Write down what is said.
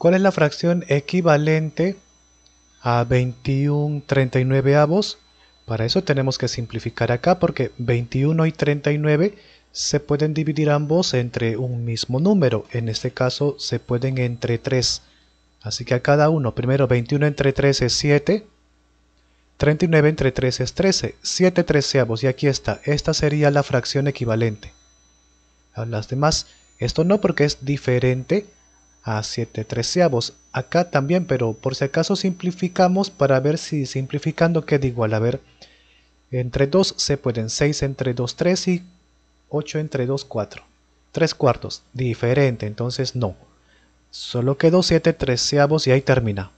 ¿Cuál es la fracción equivalente a 21 39 avos? Para eso tenemos que simplificar acá porque 21 y 39 se pueden dividir ambos entre un mismo número. En este caso se pueden entre 3. Así que a cada uno, primero 21 entre 3 es 7, 39 entre 3 es 13, 7 treceavos y aquí está, esta sería la fracción equivalente. A las demás, esto no porque es diferente a 7 treceavos. Acá también, pero por si acaso simplificamos para ver si simplificando queda igual. A ver, entre 2 se pueden 6 entre 2, 3 y 8 entre 2, 4. 3 cuartos, diferente, entonces no. Solo quedó 7 treceavos y ahí termina.